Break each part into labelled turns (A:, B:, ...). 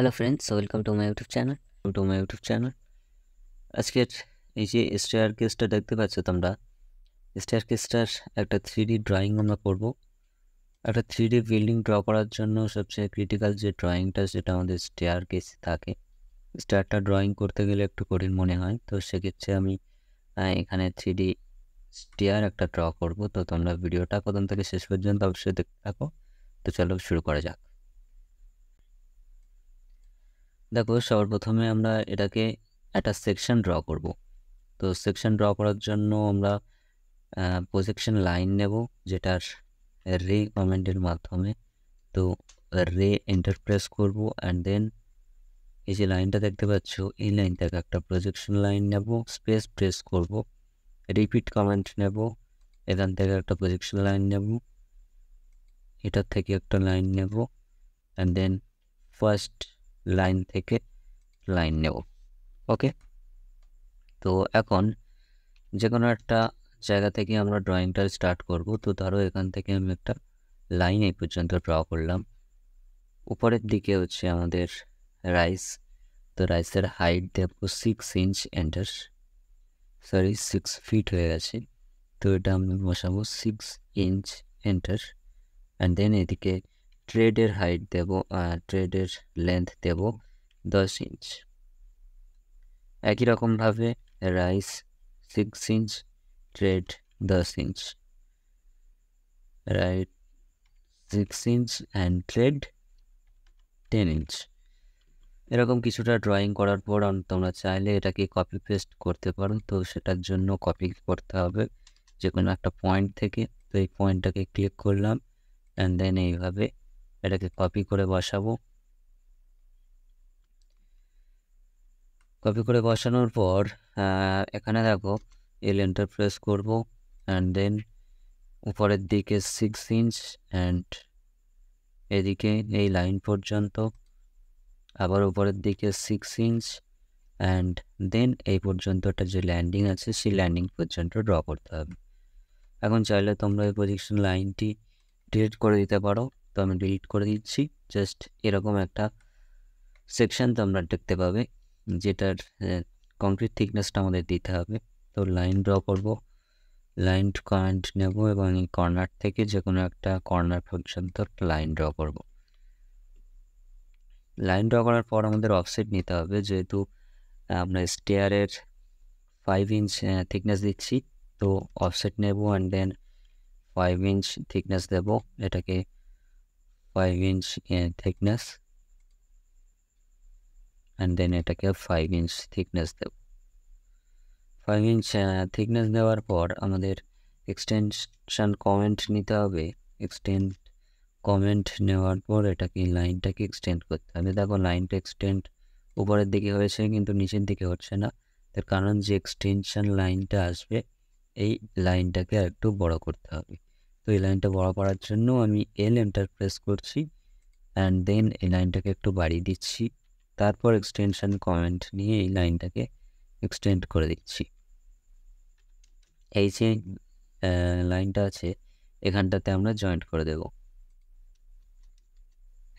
A: Hello friends welcome to my YouTube channel to my YouTube channel আজকের এই যে stair কেসটা দেখতে পাচ্ছ তোমরা স্টেয়ার কেসটার একটা থ্রি ডি ড্রয়িং আমরা করব একটা থ্রি ডি বিল্ডিং ড্র করার জন্য সবচেয়ে ক্রিটিক্যাল যে ড্রয়িংটা সেটা আমাদের স্টেয়ার কেস থাকে স্টেয়ারটা ড্রয়িং করতে গেলে একটু কঠিন মনে হয় তো সেক্ষেত্রে আমি এখানে থ্রি ডি স্টেয়ার একটা ড্র করব তো তোমরা ভিডিওটা কদম থেকে শেষ পর্যন্ত অবশ্যই দেখতে থাকো তো চলো শুরু করা যাক দেখো সর্বপ্রথমে আমরা এটাকে একটা সেকশন ড্র করব তো সেকশন ড্র করার জন্য আমরা প্রজেকশন লাইন নেব যেটার রে কমেন্টের মাধ্যমে তো রে এন্টারপ্রেস করব অ্যান্ড দেন এই যে লাইনটা দেখতে পাচ্ছ এই লাইনটাকে একটা প্রজেকশন লাইন নেব স্পেস প্রেস করব রিপিট কমেন্ট নেব এখান থেকে একটা প্রজেকশন লাইন নেব এটার থেকে একটা লাইন নেব অ্যান্ড দেন ফার্স্ট লাইন থেকে লাইন নেব ওকে তো এখন যে কোনো একটা জায়গা থেকে আমরা ড্রয়িংটা স্টার্ট করব তো ধরো এখান থেকে আমি একটা লাইন এই পর্যন্ত ড্র করলাম উপরের দিকে হচ্ছে আমাদের রাইস তো রাইসের হাইট দেব six inch enter sorry six feet হয়ে গেছে তো এটা আমি বসাবো six inch enter and then এদিকে ট্রেডের হাইট দেব আর ট্রেডের লেন্থ দেব দশ ইঞ্চ একই রকমভাবে রাইস সিক্স ইঞ্চ ট্রেড দশ inch right six inch and tread ten inch এরকম কিছুটা ড্রয়িং করার পর তোমরা চাইলে এটাকে কপি পেস্ট করতে পারো তো সেটার জন্য কপি করতে হবে যে কোনো একটা পয়েন্ট থেকে তো এই পয়েন্টটাকে ক্লিক করলাম অ্যান্ড দেন এইভাবে এটাকে কপি করে বসাবো কপি করে বসানোর পর এখানে দেখো এল এন্টার প্রেস করবো অ্যান্ড দেন উপরের দিকে সিক্স ইঞ্চ অ্যান্ড এদিকে এই লাইন পর্যন্ত আবার উপরের দিকে সিক্স ইঞ্চ অ্যান্ড দেন এই পর্যন্ত একটা যে ল্যান্ডিং আছে সেই ল্যান্ডিং পর্যন্ত ড্র করতে হবে এখন চাইলে তোমরা এই প্রজেকশন লাইনটি ডিলিট করে দিতে পারো তো আমি ডিলিট করে দিচ্ছি জাস্ট এরকম একটা সেকশান তোমরা দেখতে পাবে যেটার কংক্রিট থিকনেসটা আমাদের দিতে হবে তো লাইন ড্র করব লাইন কয়েন্ট নেব এবং এই কর্নার থেকে যে কোনো একটা কর্নার পর্যন্ত লাইন ড্র করব লাইন ড্র করার পর আমাদের অফসেট নিতে হবে যেহেতু আমরা স্টেয়ারের ফাইভ ইঞ্চ থিকনেস দিচ্ছি তো অফসেট নেব and then five inch thickness দেব এটাকে 5 inch in uh, thickness and then এটাকে 5 inch thickness দেব 5 inch uh, thickness দেওয়ার পর আমাদের এক্সটেনশন কমেন্ট নিতে হবে এক্সটেন্ড কমেন্ট নেওয়ার পর এটাকে লাইনটাকে এক্সটেন্ড করতে হবে দেখো লাইনটা এক্সটেন্ড উপরের দিকে হয়েছে কিন্তু নিচের দিকে হচ্ছে না তার কারণ যে এক্সটেনশন লাইনটা আসবে এই লাইনটাকে একটু বড় করতে হবে তো এই লাইনটা বড় করার জন্য আমি এল এন্টার প্রেস করছি অ্যান্ড দেন এই লাইনটাকে একটু বাড়িয়ে দিচ্ছি তারপর এক্সটেনশান কমেন্ট নিয়ে এই লাইনটাকে এক্সটেন্ড করে দিচ্ছি এই যে লাইনটা আছে এখানটাতে আমরা জয়েন্ট করে দেব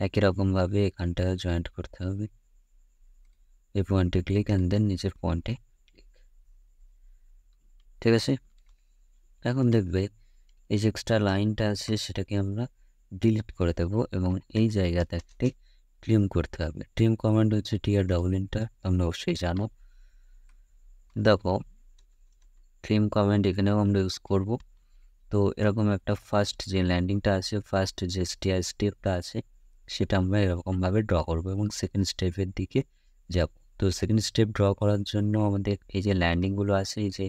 A: একই রকমভাবে এখানটা জয়েন্ট করতে হবে এই পয়েন্টে ক্লিক অ্যান্ড দেন নিচের পয়েন্টে ঠিক আছে এখন দেখবে এই যে এক্সট্রা লাইনটা আছে সেটাকে আমরা ডিলিট করে দেবো এবং এই জায়গাতে একটি ট্রিম করতে হবে ট্রিম কমান্ড হচ্ছে টিআর ডাবল ইন্টার আমরা অবশ্যই জানো দেখো ট্রিম কমান্ড এখানেও আমরা ইউজ করব তো এরকম একটা ফার্স্ট যে ল্যান্ডিংটা আছে ফার্স্ট যে স্টিয়ার স্টেপটা আছে সেটা আমরা এরকমভাবে ড্র করবো এবং সেকেন্ড স্টেপের দিকে যাব তো সেকেন্ড স্টেপ ড্র করার জন্য আমাদের এই যে ল্যান্ডিংগুলো আছে এই যে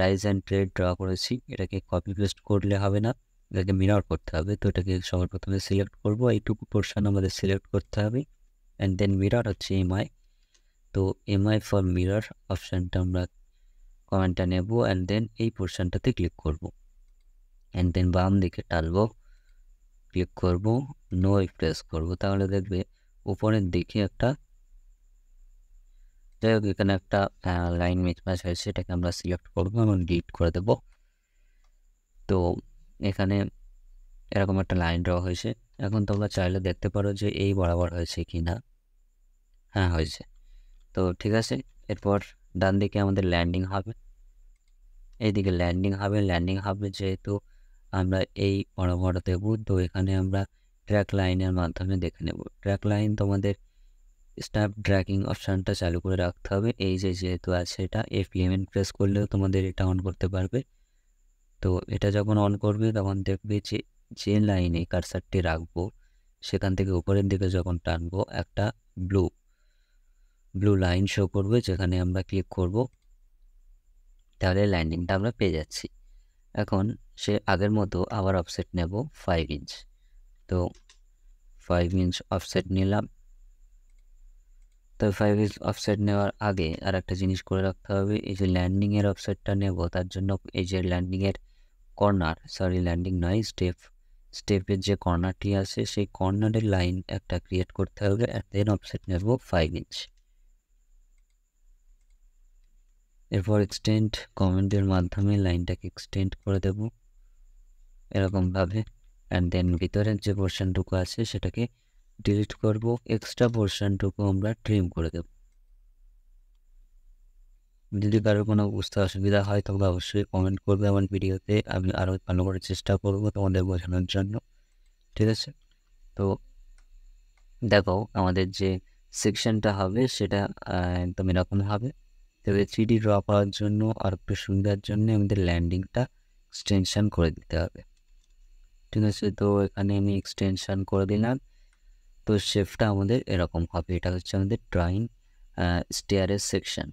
A: রাইজ অ্যান্ড ট্রেড ড্র করেছি এটাকে কপি পেস্ট করলে হবে না এটাকে মিনার করতে হবে তো এটাকে সবার প্রথমে সিলেক্ট করবো এইটুকু পোর্শন আমাদের সিলেক্ট করতে হবে অ্যান্ড দেন মিরার হচ্ছে এমআই তো এমআই ফর মিরার অপশানটা আমরা কমেন্টটা নেব অ্যান্ড দেন এই পোর্শনটাতে ক্লিক করব অ্যান্ড দেন বাম দিকে টালব ক্লিক করব নো রিপ্লেস করব তাহলে দেখবে উপরের দিকে একটা যাই হোক এখানে একটা লাইন মিসম্যাচ হয়েছে এটাকে আমরা সিলেক্ট করবো এবং ডিলিট করে দেব তো এখানে এরকম একটা লাইন ড্র হয়েছে এখন তোমরা চাইলে দেখতে পারো যে এই বরাবর হয়েছে কি না হ্যাঁ হয়েছে তো ঠিক আছে এরপর ডান দিকে আমাদের ল্যান্ডিং হবে এইদিকে ল্যান্ডিং হবে ল্যান্ডিং হবে যেহেতু আমরা এই বরাবর দেবো তো এখানে আমরা ট্র্যাক লাইনের মাধ্যমে দেখে নেব ট্র্যাক লাইন তোমাদের স্ন্যাপ ড্র্যাকিং অপশানটা চালু করে রাখতে হবে এই যে যেহেতু আছে এটা এফ ইলেভেন প্রেস করলেও তোমাদের এটা অন করতে পারবে তো এটা যখন অন করবে তখন দেখবে যে যে লাইনে কারসারটি রাখবো সেখান থেকে উপরের দিকে যখন টানবো একটা ব্লু ব্লু লাইন শো করবে যেখানে আমরা ক্লিক করব তাহলে লাইনিংটা আমরা পেয়ে যাচ্ছি এখন সে আগের মতো আবার অফসেট নেব ফাইভ ইঞ্চ তো ফাইভ ইঞ্চ অফসেট নিলাম তবে ফাইভ হিলস অফসেট নেওয়ার আগে আর একটা জিনিস করে রাখতে হবে এই যে ল্যান্ডিংয়ের অফসেটটা নেব তার জন্য এই যে ল্যান্ডিংয়ের কর্নার সরি ল্যান্ডিং নয় স্টেপ স্টেপের যে কর্নারটি আছে সেই কর্নারের লাইন একটা ক্রিয়েট করতে হবে অ্যান্ড দেন অফসেট নেব ফাইভ ইঞ্চ এরপর এক্সটেন্ড কমেন্টের মাধ্যমে লাইনটাকে এক্সটেন্ড করে দেব এরকমভাবে অ্যান্ড দেন ভিতরের যে পোর্শনটুকু আছে সেটাকে ডিলিট করব এক্সট্রা পোর্শনটুকু আমরা ট্রিম করে দেব যদি কারো কোনো বুঝতে অসুবিধা হয় তবে অবশ্যই কমেন্ট করবে আমার ভিডিওতে আমি আরও ভালো করার চেষ্টা করবো তোমাদের বোঝানোর জন্য ঠিক আছে তো দেখো আমাদের যে সেকশনটা হবে সেটা একদম এরকম হবে তবে ডি ড্র করার জন্য আর একটু সুবিধার জন্য আমাদের ল্যান্ডিংটা এক্সটেনশান করে দিতে হবে ঠিক আছে তো এখানে আমি এক্সটেনশান করে দিলাম তো শেফটা আমাদের এরকম হবে এটা হচ্ছে আমাদের ড্রয়িং স্টেয়ারের সেকশন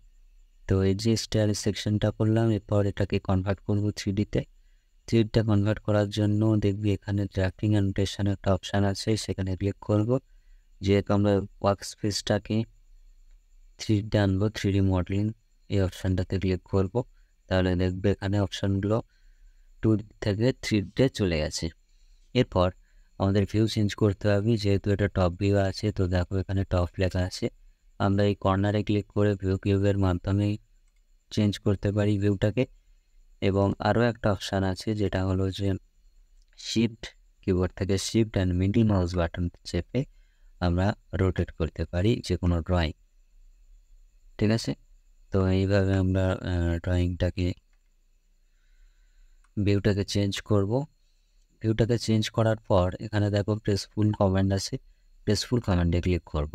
A: তো এই যে স্টেয়ারের সেকশনটা করলাম এরপর এটাকে কনভার্ট করবো থ্রিডিতে থ্রিডিটা কনভার্ট করার জন্য দেখবি এখানে ড্রাফটিং অ্যান্ড নোটেশন একটা অপশান আছে সেখানে ক্লিক করবো যেহেতু আমরা ওয়ার্ক স্পেসটাকে থ্রিডিতে আনবো থ্রিডি মডেলিং এই অপশানটাতে ক্লিক করব তাহলে দেখবে এখানে অপশানগুলো টু থেকে থ্রিডিতে চলে গেছে এরপর আমাদের ভিউ চেঞ্জ করতে হবে যেহেতু এটা টপ ভিউ আছে তো দেখো এখানে টপ লেখা আছে আমরা এই কর্নারে ক্লিক করে ভিউ কিউবের মাধ্যমে চেঞ্জ করতে পারি ভিউটাকে এবং আরও একটা অপশান আছে যেটা হলো যে শিফট কিবোর্ড থেকে shift and middle mouse button চেপে আমরা রোটেট করতে পারি যে কোনো ড্রয়িং ঠিক আছে তো এইভাবে আমরা ড্রয়িংটাকে ভিউটাকে চেঞ্জ করব ভিউটাকে চেঞ্জ করার পর এখানে দেখো প্রেসফুল কমান্ড আছে প্রেসফুল কমান্ডে ক্লিক করব।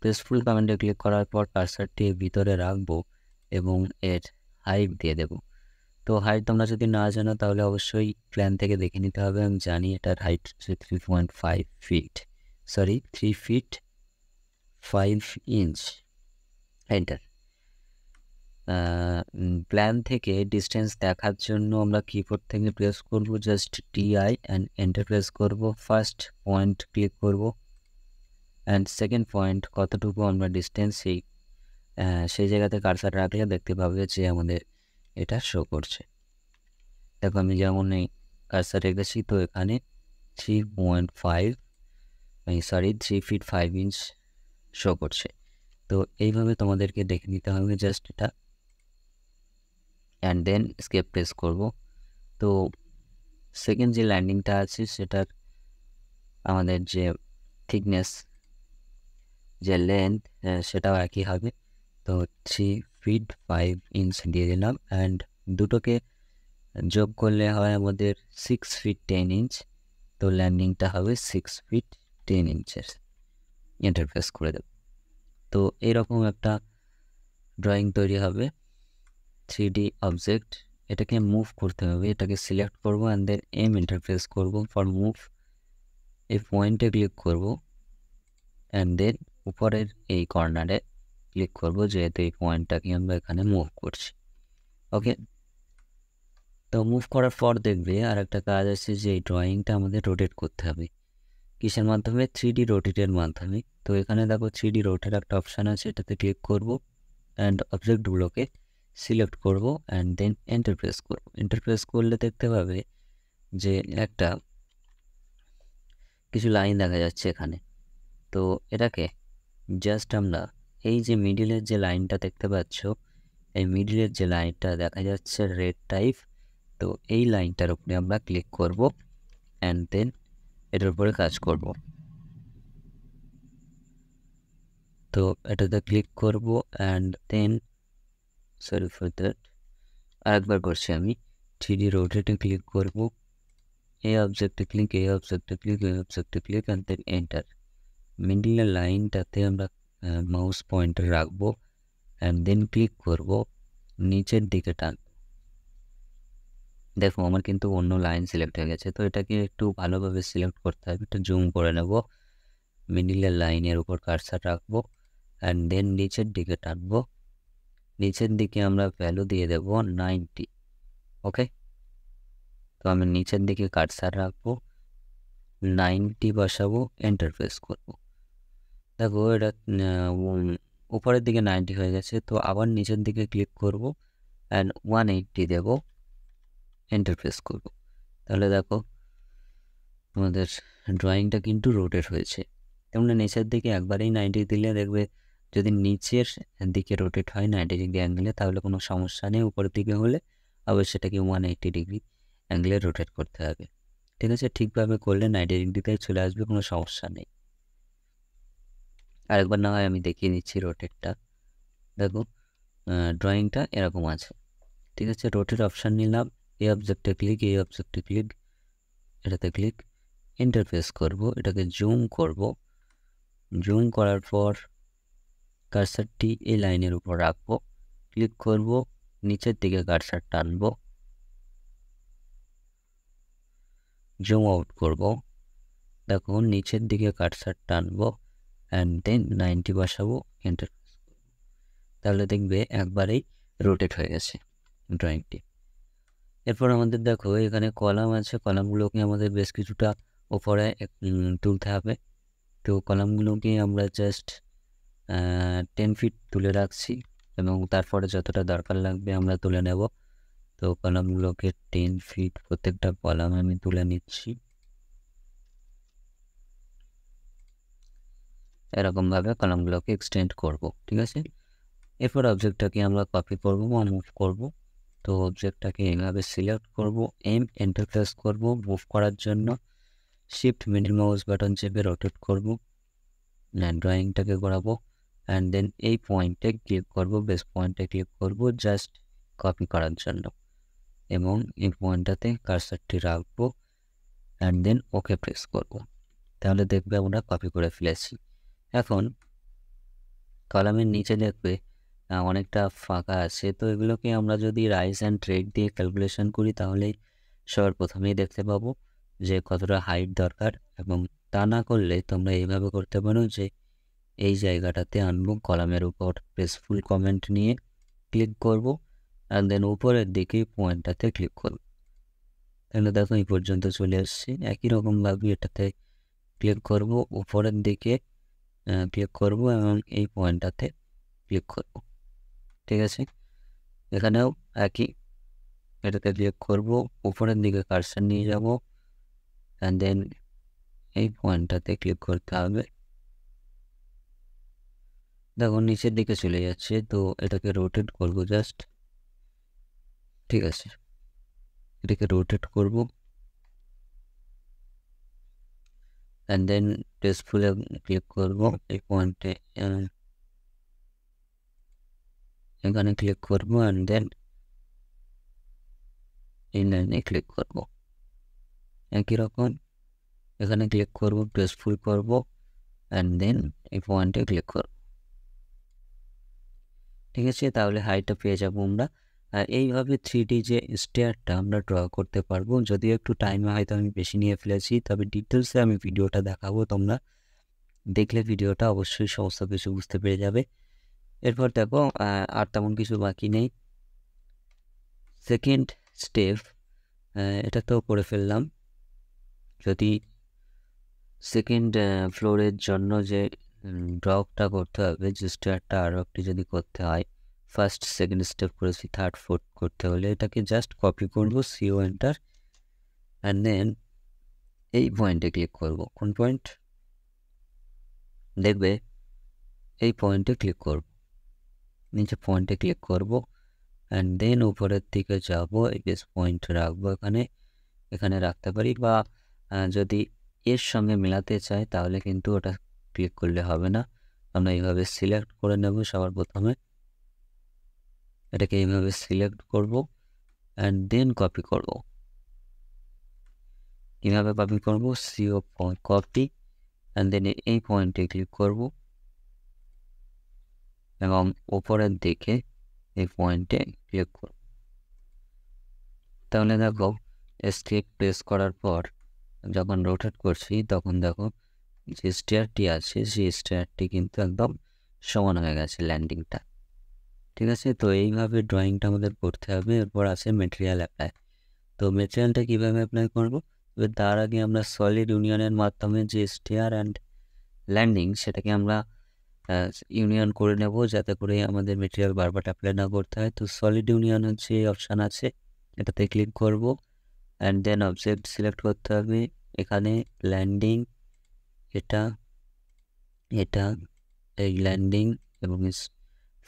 A: প্রেসফুল কমান্ডে ক্লিক করার পর কার্সারটি ভিতরে রাখবো এবং এর হাইট দিয়ে দেব তো হাইট তোমরা যদি না জানো তাহলে অবশ্যই প্ল্যান থেকে দেখে নিতে হবে আমি জানি এটার হাইট হচ্ছে three point five feet sorry three feet five inch enter plan থেকে ডিস্টেন্স দেখার জন্য আমরা কিবোর্ড থেকে প্রেস করব just TI and enter press করব ফার্স্ট পয়েন্ট ক্লিক করব অ্যান্ড সেকেন্ড পয়েন্ট কতটুকু আমরা ডিস্টেন্স সেই সেই জায়গাতে কারসার রাখলে দেখতে পাবে যে আমাদের এটা শো করছে দেখো আমি যেমন এই কারসার রেখেছি তো এখানে three point five sorry three feet five inch show করছে তো এইভাবে তোমাদেরকে দেখে নিতে হবে জাস্ট এটা অ্যান্ড দেন স্কেপ প্রেস করব তো সেকেন্ড যে ল্যান্ডিংটা আছে সেটার আমাদের যে থিকনেস যে লেন্থ সেটাও একই হবে তো থ্রি ফিট ফাইভ ইঞ্চ দিয়ে দিলাম অ্যান্ড দুটোকে যোগ করলে হয় আমাদের সিক্স ফিট টেন ইঞ্চ তো ল্যান্ডিংটা হবে সিক্স ফিট টেন ইঞ্চের ইন্টারফেস করে দেব তো এরকম একটা ড্রয়িং তৈরি হবে থ্রি ডি অবজেক্ট এটাকে মুভ করতে হবে এটাকে সিলেক্ট করবো অ্যান্ড দেন এম ইন্টারফেস করবো ফর মুভ এই পয়েন্টে ক্লিক করবো অ্যান্ড দেন উপরের এই কর্নারে ক্লিক করবো যেহেতু এই পয়েন্টটাকে আমরা এখানে মুভ করছি ওকে তো মুভ করার পর দেখবে আর একটা কাজ আছে যে এই ড্রয়িংটা আমাদের রোটেট করতে হবে কিসের মাধ্যমে থ্রি ডি রোটেটের মাধ্যমে তো এখানে দেখো থ্রি ডি রোটের একটা অপশান আছে এটাতে ক্লিক করবো অ্যান্ড অবজেক্টগুলোকে সিলেক্ট করব অ্যান্ড দেন এন্টারপ্রেস করব এন্টারপ্রেস করলে দেখতে পাবে যে একটা কিছু লাইন দেখা যাচ্ছে এখানে তো এটাকে জাস্ট আমরা এই যে মিডিলের যে লাইনটা দেখতে পাচ্ছ এই মিডিলের যে লাইনটা দেখা যাচ্ছে রেড টাইপ তো এই লাইনটার উপরে আমরা ক্লিক করব অ্যান্ড দেন এটার উপরে কাজ করব তো এটাতে ক্লিক করব and then sorry for that আরেকবার করছি আমি থ্রি ডি রোটেটে ক্লিক করব এই অবজেক্টে ক্লিক এই অবজেক্টে ক্লিক এই অবজেক্টে ক্লিক অ্যান্ড দেন এন্টার মিডিলের লাইনটাতে আমরা মাউস পয়েন্টার রাখবো অ্যান্ড দেন ক্লিক করব নিচের দিকে টান দেখো আমার কিন্তু অন্য লাইন সিলেক্ট হয়ে গেছে তো এটাকে একটু ভালোভাবে সিলেক্ট করতে হবে একটু জুম করে নেব মিডিলের লাইনের উপর কার্সার রাখবো অ্যান্ড দেন নিচের দিকে টানবো নিচের দিকে আমরা ভ্যালু দিয়ে দেব নাইনটি ওকে তো আমি নিচের দিকে কাটসার রাখবো নাইনটি বসাবো এন্টারফেস করব দেখো এটা উপরের দিকে নাইনটি হয়ে গেছে তো আবার নিচের দিকে ক্লিক করব অ্যান্ড ওয়ান এইটটি দেবো এন্টারফেস করব তাহলে দেখো আমাদের ড্রয়িংটা কিন্তু রোটেট হয়েছে তেমনি নিচের দিকে একবারেই নাইনটি দিলে দেখবে যদি নিচের দিকে রোটেট হয় নাইনটি ডিগ্রি অ্যাঙ্গেলে তাহলে কোনো সমস্যা নেই উপরের দিকে হলে আবার সেটাকে ওয়ান এইটি ডিগ্রি অ্যাঙ্গেলে রোটেট করতে হবে ঠিক আছে ঠিকভাবে করলে নাইনটি ডিগ্রিতেই চলে আসবে কোনো সমস্যা নেই আরেকবার না হয় আমি দেখিয়ে দিচ্ছি রোটেটটা দেখো ড্রয়িংটা এরকম আছে ঠিক আছে রোটেট অপশান নিলাম এই অবজেক্টে ক্লিক এই অবজেক্টে ক্লিক এটাতে ক্লিক ইন্টারফেস করব এটাকে জুম করব জুম করার পর কার্সারটি এই লাইনের উপর রাখবো ক্লিক করব নিচের দিকে কার্সার টানব জুম আউট করব দেখুন নিচের দিকে কার্সার টানব অ্যান্ড দেন নাইনটি বসাবো এন্টার তাহলে দেখবে একবারেই রোটেট হয়ে গেছে ড্রয়িংটি এরপর আমাদের দেখো এখানে কলাম আছে কলামগুলোকে আমাদের বেশ কিছুটা ওপরে তুলতে হবে তো কলামগুলোকে আমরা জাস্ট টেন ফিট তুলে রাখছি এবং তারপরে যতটা দরকার লাগবে আমরা তুলে নেব তো কলামগুলোকে টেন ফিট প্রত্যেকটা কলাম আমি তুলে নিচ্ছি এরকমভাবে কলামগুলোকে এক্সটেন্ড করব ঠিক আছে এরপর অবজেক্টটাকে আমরা কপি করবো বা মুভ করব তো অবজেক্টটাকে এইভাবে সিলেক্ট করব এম এন্টারপ্রেস করব মুভ করার জন্য শিফট মিডিল মাউস বাটন চেপে রোটেট করব ড্রয়িংটাকে ঘোরাবো অ্যান্ড দেন এই পয়েন্টে ক্লিক করব বেস পয়েন্টে ক্লিক করব জাস্ট কপি করার জন্য এবং এই পয়েন্টটাতে কার্সারটি রাখবো অ্যান্ড দেন ওকে প্রেস করব তাহলে দেখবে আমরা কপি করে ফেলেছি এখন কলামের নিচে দেখবে অনেকটা ফাঁকা আছে তো এগুলোকে আমরা যদি রাইস অ্যান্ড ট্রেড দিয়ে ক্যালকুলেশন করি তাহলে সবার প্রথমেই দেখতে পাবো যে কতটা হাইট দরকার এবং তা না করলে তোমরা এইভাবে করতে পারো যে এই জায়গাটাতে আনবো কলামের উপর প্রেসফুল কমেন্ট নিয়ে ক্লিক করব আর দেন উপরের দিকে পয়েন্টটাতে ক্লিক করব তাহলে দেখো এই পর্যন্ত চলে আসছে একই রকমভাবে এটাতে ক্লিক করব উপরের দিকে ক্লিক করব এবং এই পয়েন্টটাতে ক্লিক করব ঠিক আছে এখানেও একই এটাতে ক্লিক করব উপরের দিকে কারসার নিয়ে যাব অ্যান্ড দেন এই পয়েন্টটাতে ক্লিক করতে হবে দেখো নিচের দিকে চলে যাচ্ছে তো এটাকে রোটেট করব জাস্ট ঠিক আছে এটাকে রোটেট করব অ্যান্ড দেন প্রেসফুলে ক্লিক করব এই পয়েন্টে এখানে ক্লিক করব অ্যান্ড দেন এই লাইনে ক্লিক করব একই রকম এখানে ক্লিক করব প্রেসফুল করব অ্যান্ড দেন এই পয়েন্টে ক্লিক করব ঠিক আছে তাহলে হাইটটা পেয়ে যাবো আমরা এইভাবে থ্রি ডি যে স্টেয়ারটা আমরা ড্র করতে পারবো যদিও একটু টাইমে হয়তো আমি বেশি নিয়ে ফেলেছি তবে ডিটেলসে আমি ভিডিওটা দেখাবো তোমরা দেখলে ভিডিওটা অবশ্যই সমস্ত কিছু বুঝতে পেরে যাবে এরপর দেখো আর তেমন কিছু বাকি নেই সেকেন্ড স্টেপ এটা তো করে ফেললাম যদি সেকেন্ড ফ্লোরের জন্য যে ড্রপটা করতে হবে স্টেয়ারটা আরও একটি যদি করতে হয় ফার্স্ট সেকেন্ড স্টেপ করেছি থার্ড ফোর্থ করতে হলে এটাকে জাস্ট কপি করব সিও এন্টার অ্যান্ড দেন এই পয়েন্টে ক্লিক করব কোন পয়েন্ট দেখবে এই পয়েন্টে ক্লিক করব নিচে পয়েন্টে ক্লিক করব অ্যান্ড দেন উপরের দিকে যাব এই বেশ পয়েন্ট রাখবো এখানে এখানে রাখতে পারি বা যদি এর সঙ্গে মেলাতে চাই তাহলে কিন্তু ওটা ক্লিক করলে হবে না আমরা এইভাবে সিলেক্ট করে নেব সবার প্রথমে এটাকে এইভাবে সিলেক্ট করব অ্যান্ড দেন কপি করব কীভাবে কপি করব সিও কপি অ্যান্ড দেন এই পয়েন্টে ক্লিক করব এবং ওপরের দিকে এই পয়েন্টে ক্লিক করব তাহলে দেখো স্ক্রিপ্ট প্রেস করার পর যখন রোটেট করছি তখন দেখো যে স্টেয়ারটি আছে সেই স্টেয়ারটি কিন্তু একদম সমান হয়ে গেছে ল্যান্ডিংটা ঠিক আছে তো এইভাবে ড্রয়িংটা আমাদের করতে হবে এরপর আছে মেটেরিয়াল অ্যাপ্লাই তো মেটেরিয়ালটা কীভাবে অ্যাপ্লাই করবো এবার তার আগে আমরা সলিড ইউনিয়নের মাধ্যমে যে স্টেয়ার অ্যান্ড ল্যান্ডিং সেটাকে আমরা ইউনিয়ন করে নেব যাতে করে আমাদের মেটেরিয়াল বারবার অ্যাপ্লাই না করতে হয় তো সলিড ইউনিয়ন হচ্ছে অপশান আছে এটাতে ক্লিক করব অ্যান্ড দেন অবজেক্ট সিলেক্ট করতে হবে এখানে ল্যান্ডিং এটা এটা এই ল্যান্ডিং এবং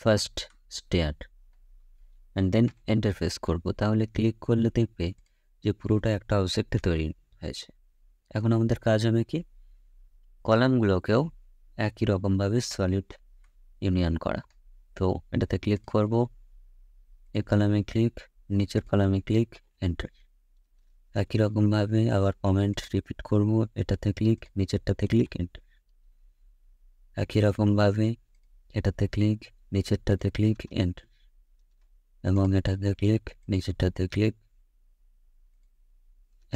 A: first stair and then interface করবো তাহলে ক্লিক করলে দেখবে যে পুরোটা একটা অবজেক্টে তৈরি হয়েছে এখন আমাদের কাজ হবে কি কলামগুলোকেও একই রকমভাবে সলিড ইউনিয়ন করা তো এটাতে ক্লিক করব এ কলামে ক্লিক নিচের কলামে ক্লিক এন্টার একই রকমভাবে আবার কমেন্ট রিপিট করব এটাতে ক্লিক নিচেরটাতে ক্লিক একই রকমভাবে এটাতে ক্লিক নিচেরটাতে ক্লিক এন্ড এবং এটাতে ক্লিক নিচেরটাতে ক্লিক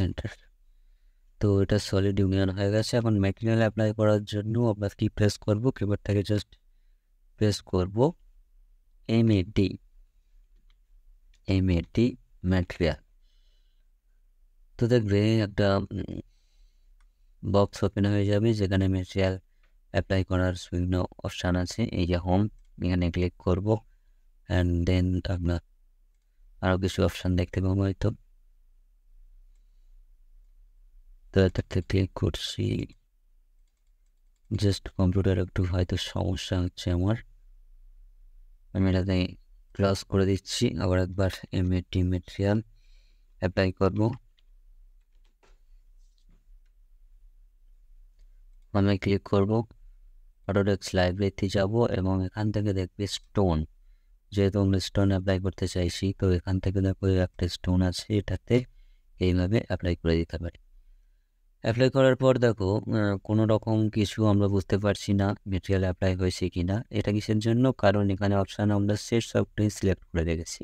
A: এন্টার তো এটা সলিড ইউনিয়ন হয়ে গেছে এখন ম্যাটেরিয়াল অ্যাপ্লাই করার জন্য আমরা কি প্রেস করব কিবোর্ডটাকে জাস্ট প্রেস করব M A D M A D material তো দেখবে একটা বক্স ওপেন হয়ে যাবে যেখানে মেটেরিয়াল অ্যাপ্লাই করার বিভিন্ন অপশান আছে এই যে হোম এখানে ক্লিক করব অ্যান্ড দেন আপনার আরও কিছু অপশান দেখতে পাবো হয়তো তো এটাতে ক্লিক করছি জাস্ট কম্পিউটার একটু হয়তো সমস্যা হচ্ছে আমার আমি এটাতে ক্লাস করে দিচ্ছি আবার একবার এমএটি মেটেরিয়াল অ্যাপ্লাই করবো নামে ক্লিক করব অটোডেক্স লাইব্রেরিতে যাব এবং এখান থেকে দেখবে স্টোন যেহেতু আমরা স্টোন অ্যাপ্লাই করতে চাইছি তো এখান থেকে দেখো একটা স্টোন আছে এটাতে এইভাবে অ্যাপ্লাই করে দিতে পারি অ্যাপ্লাই করার পর দেখো কোনো রকম কিছু আমরা বুঝতে পারছি না মেটেরিয়াল অ্যাপ্লাই হয়েছে কি না এটা কিসের জন্য কারণ এখানে অপশান আমরা সেট সফটওয়্যার সিলেক্ট করে রেখেছি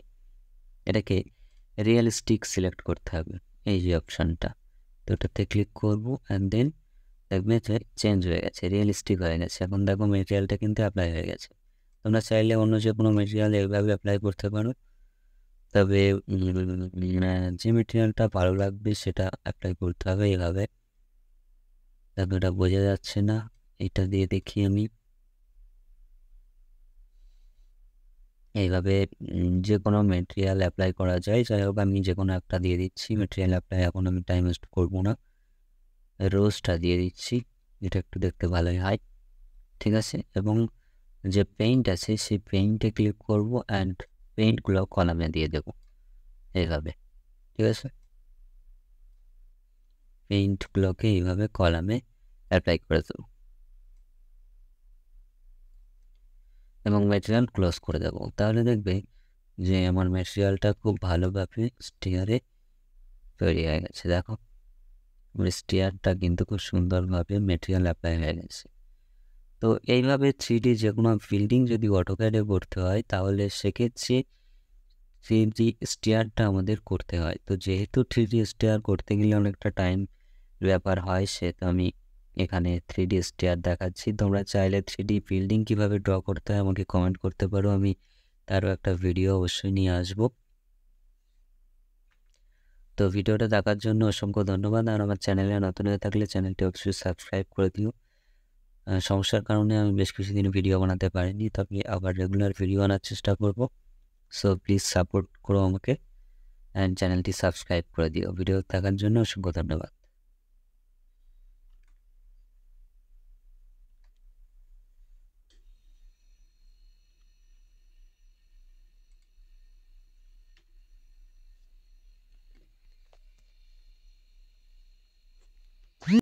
A: এটাকে রিয়েলিস্টিক সিলেক্ট করতে হবে এই যে অপশানটা তো ওটাতে ক্লিক করবো অ্যান্ড দেন মেথড চেঞ্জ হয়ে গেছে রিয়েলিস্টিক হয়ে গেছে এখন দেখো মেটেরিয়ালটা কিন্তু অ্যাপ্লাই হয়ে গেছে তোমরা চাইলে অন্য যে কোনো মেটেরিয়াল এইভাবে অ্যাপ্লাই করতে পারো তবে যে মেটেরিয়ালটা ভালো লাগবে সেটা অ্যাপ্লাই করতে হবে এইভাবে দেখো এটা বোঝা যাচ্ছে না এটা দিয়ে দেখি আমি এইভাবে যে কোনো মেটেরিয়াল অ্যাপ্লাই করা যায় যাই হোক আমি যে কোনো একটা দিয়ে দিচ্ছি মেটেরিয়াল অ্যাপ্লাই এখন আমি টাইম ওয়েস্ট করবো না রোজটা দিয়ে দিচ্ছি এটা একটু দেখতে ভালোই হয় ঠিক আছে এবং যে পেইন্ট আছে সেই পেইন্টে ক্লিক করব অ্যান্ড পেইন্টগুলো কলামে দিয়ে দেব এইভাবে ঠিক আছে পেইন্টগুলোকে এইভাবে কলামে অ্যাপ্লাই করে দেব এবং ম্যাটেরিয়াল ক্লোজ করে দেব তাহলে দেখবে যে আমার ম্যাটেরিয়ালটা খুব ভালোভাবে স্টিয়ারে তৈরি হয়ে গেছে দেখো স্টিয়ারটা কিন্তু খুব সুন্দরভাবে মেটেরিয়াল অ্যাপ্লাই হয়ে গেছে তো এইভাবে থ্রি ডি যে কোনো বিল্ডিং যদি অটোক্যাডে করতে হয় তাহলে সেক্ষেত্রে থ্রি ডি স্টেয়ারটা আমাদের করতে হয় তো যেহেতু থ্রি ডি স্টেয়ার করতে গেলে অনেকটা টাইম ব্যাপার হয় সেহেতু আমি এখানে থ্রি ডি স্টেয়ার দেখাচ্ছি তোমরা চাইলে থ্রি ডি বিল্ডিং কীভাবে ড্র করতে হয় আমাকে কমেন্ট করতে পারো আমি তারও একটা ভিডিও অবশ্যই নিয়ে আসবো তো ভিডিওটা দেখার জন্য অসংখ্য ধন্যবাদ আর আমার চ্যানেলে নতুন হয়ে থাকলে চ্যানেলটি অবশ্যই সাবস্ক্রাইব করে দিও সমস্যার কারণে আমি বেশ কিছুদিন ভিডিও বানাতে পারিনি তবে আবার রেগুলার ভিডিও আনার চেষ্টা করব সো প্লিজ সাপোর্ট করো আমাকে অ্যান্ড চ্যানেলটি সাবস্ক্রাইব করে দিও ভিডিও দেখার জন্য অসংখ্য ধন্যবাদ